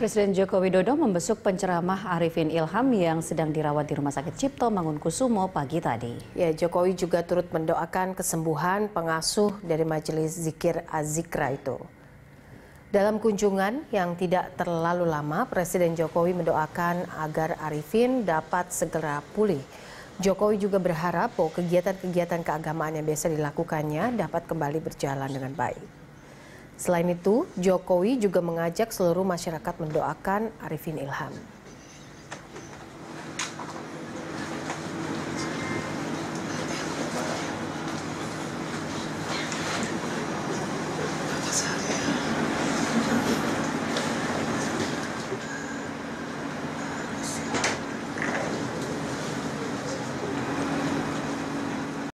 Presiden Joko Widodo membesuk penceramah Arifin Ilham yang sedang dirawat di Rumah Sakit Cipto Mangunkusumo pagi tadi. Ya, Jokowi juga turut mendoakan kesembuhan pengasuh dari Majelis Zikir Azikra itu. Dalam kunjungan yang tidak terlalu lama, Presiden Jokowi mendoakan agar Arifin dapat segera pulih. Jokowi juga berharap bahwa kegiatan-kegiatan keagamaan yang biasa dilakukannya dapat kembali berjalan dengan baik. Selain itu, Jokowi juga mengajak seluruh masyarakat mendoakan Arifin Ilham.